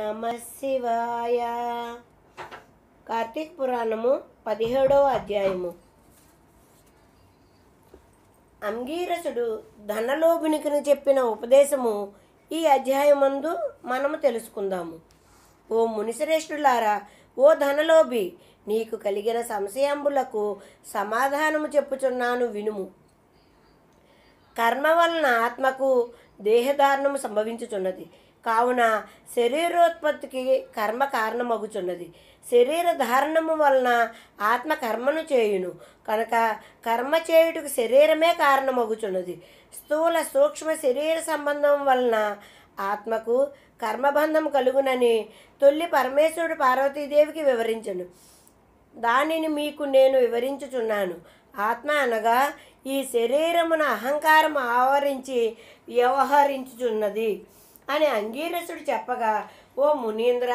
నమ శివాయ కార్తీక పురాణము పదిహేడవ అధ్యాయము అంగీరసుడు ధనలోభునికి చెప్పిన ఉపదేశము ఈ అధ్యాయమందు మనము తెలుసుకుందాము ఓ మునిశ్రేష్ఠులారా ఓ ధనలోభి నీకు కలిగిన సంశయంబులకు సమాధానము చెప్పుచున్నాను వినుము కర్మ వలన ఆత్మకు దేహధారణము సంభవించుచున్నది కావున శరీరోత్పత్తికి కర్మ కారణమగుచున్నది శరీర ధారణము వలన ఆత్మ కర్మను చేయును కనుక కర్మ చేయుటకు శరీరమే కారణమగుచున్నది స్థూల సూక్ష్మ శరీర సంబంధం వలన ఆత్మకు కర్మబంధం కలుగునని తొల్లి పరమేశ్వరుడు పార్వతీదేవికి వివరించను దానిని మీకు నేను వివరించుచున్నాను ఆత్మ అనగా ఈ శరీరమున అహంకారం ఆవరించి వ్యవహరించుచున్నది అని అంగీరసుడు చెప్పగా ఓ మునీంద్ర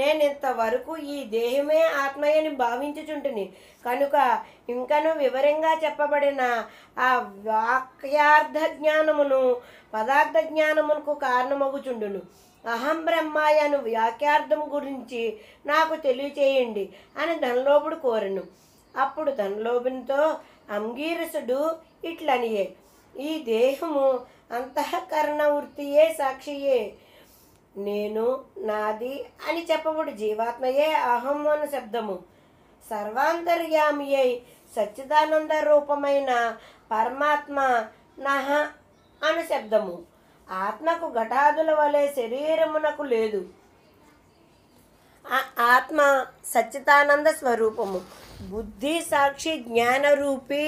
నేను ఇంతవరకు ఈ దేహమే ఆత్మయని భావించుచుంటుని కనుక ఇంకను వివరంగా చెప్పబడిన ఆ వాక్యార్థ జ్ఞానమును పదార్థ జ్ఞానమునకు కారణమవుచుండును అహం బ్రహ్మాయను వాక్యార్థం గురించి నాకు తెలియచేయండి అని ధనలోపుడు కోరను అప్పుడు లోభంతో అంగీరసుడు ఇట్లనియే ఈ దేహము అంతఃకరణ వృత్తియే సాక్షియే నేను నాది అని చెప్పబడు జీవాత్మయే అహం అను శబ్దము సర్వాంతర్యామి అయి సచ్చిదానంద రూపమైన పరమాత్మ నహ అను శబ్దము ఆత్మకు ఘటాదుల వలె శరీరమునకు లేదు ఆత్మ సచ్చితానంద స్వరూపము బుద్ధి సాక్షి జ్ఞానరూపి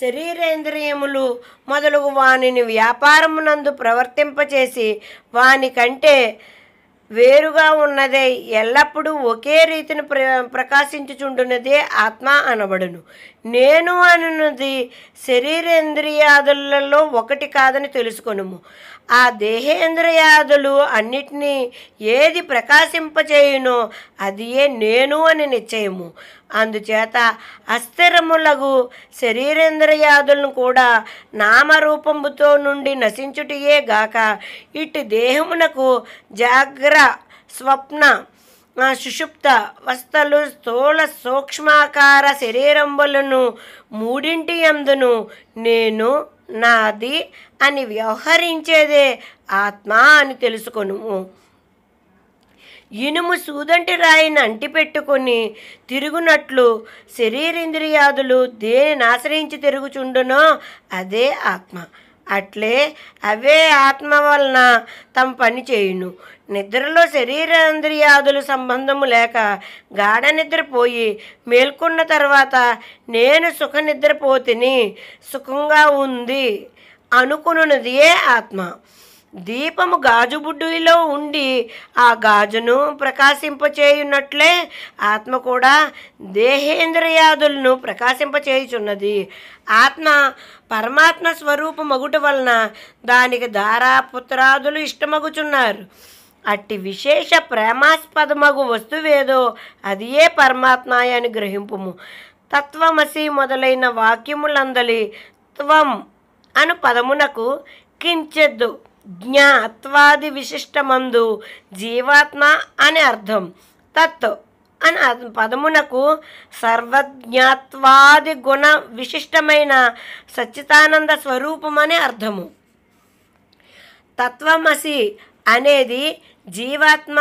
శరీరేంద్రియములు మొదలుగు వానిని వ్యాపారమునందు ప్రవర్తింపచేసి వానికంటే వేరుగా ఉన్నదే ఎల్లప్పుడూ ఒకే రీతిని ప్ర ప్రకాశించుచుండునదే ఆత్మ అనబడును నేను అనున్నది శరీరేంద్రియాదులలో ఒకటి కాదని తెలుసుకొనుము ఆ దేహేంద్రియాదులు అన్నిటినీ ఏది ప్రకాశింపచేయునో అదియే నేను అని నిశ్చయము అందుచేత అస్థిరములగు శరీరేంద్రియాదులను కూడా నామరూపముతో నుండి నశించుటియే గాక ఇటు దేహమునకు జాగ్ర స్వప్న సుషుప్త వస్తలు స్థూల సూక్ష్మాకార శరీరంబులను మూడింటి అందును నేను నాది అని వ్యవహరించేదే ఆత్మ అని తెలుసుకొను ఇనుము సూదంటి రాయిని అంటిపెట్టుకొని తిరుగునట్లు శరీరేంద్రియాదులు దేనిని ఆశ్రయించి తిరుగుచుండునో అదే ఆత్మ అట్లే అవే ఆత్మ వలన తమ పని చేయును నిద్రలో శరీరేంద్రియాదులు సంబంధము లేక గాఢ నిద్రపోయి మేల్కొన్న తర్వాత నేను సుఖ నిద్రపోతిని సుఖంగా ఉంది ఏ ఆత్మ దీపము గాజుబుడ్డిలో ఉండి ఆ గాజును ప్రకాశింపచేయున్నట్లే ఆత్మ కూడా దేహేంద్రియాదులను ప్రకాశింపచేయుచున్నది ఆత్మ పరమాత్మ స్వరూప మగుట వలన దానికి దారాపుత్రాదులు ఇష్టమగుచున్నారు అట్టి విశేష ప్రేమాస్పదమగు వస్తువేదో అది ఏ అని గ్రహింపుము తత్వమసి మొదలైన వాక్యములందలి త్వం అను పదమునకు కించెద్దు జ్ఞాత్వాది విశిష్టమందు జీవాత్మ అని అర్థం తత్ అని పదమునకు సర్వజ్ఞాత్వాది గుణ విశిష్టమైన సచ్చితానంద స్వరూపమని అర్థము తత్వమసి అనేది జీవాత్మ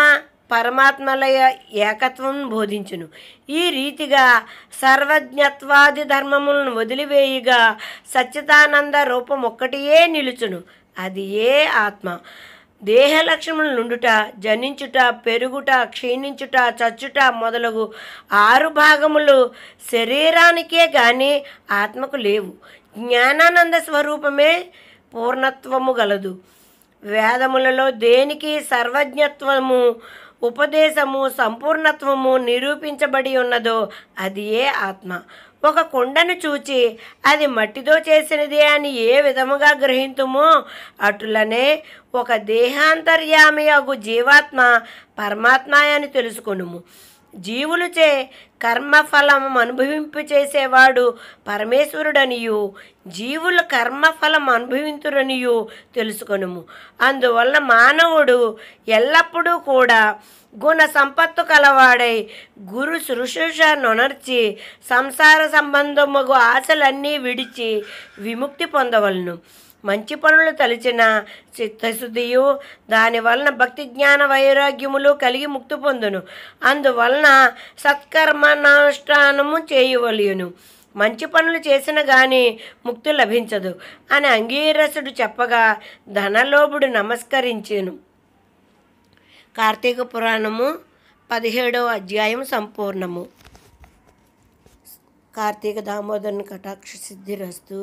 పరమాత్మల ఏకత్వం బోధించును ఈ రీతిగా సర్వజ్ఞత్వాది ధర్మములను వదిలివేయగా సచ్చితానంద రూపం ఒక్కటియే నిలుచును అది ఏ ఆత్మ దేహ లక్షణములు నుండుట జనించుట పెరుగుట క్షీణించుట చచ్చుట మొదలగు ఆరు భాగములు శరీరానికే కానీ ఆత్మకు లేవు జ్ఞానానంద స్వరూపమే పూర్ణత్వము గలదు వేదములలో దేనికి సర్వజ్ఞత్వము ఉపదేశము సంపూర్ణత్వము నిరూపించబడి ఉన్నదో అది ఏ ఆత్మ ఒక కుండను చూచి అది మట్టితో చేసినదే అని ఏ విధముగా గ్రహింతుమో అటులనే ఒక దేహాంతర్యామి అగు జీవాత్మ పరమాత్మ అని తెలుసుకునుము జీవులుచే కర్మఫలము అనుభవింపు చేసేవాడు పరమేశ్వరుడనియు జీవుల కర్మఫలం అనుభవింతురనియు తెలుసుకొనుము అందువల్ల మానవుడు ఎల్లప్పుడూ కూడా గుణ సంపత్తు కలవాడై గురు శుశ్రూష నొనర్చి సంసార సంబంధముగు ఆశలన్నీ విడిచి విముక్తి పొందవలను మంచి పనులు తలిచిన చిత్తశుద్ధియు దానివలన భక్తి జ్ఞాన వైరాగ్యములు కలిగి ముక్తి పొందును అందువలన సత్కర్మానుష్ఠానము చేయవలయును మంచి పనులు చేసిన గాని ముక్తి లభించదు అని అంగీరసుడు చెప్పగా ధనలోభుడు నమస్కరించాను కార్తీక పురాణము పదిహేడవ అధ్యాయం సంపూర్ణము కార్తీక దామోదరుని కటాక్ష సిద్ధిరస్తు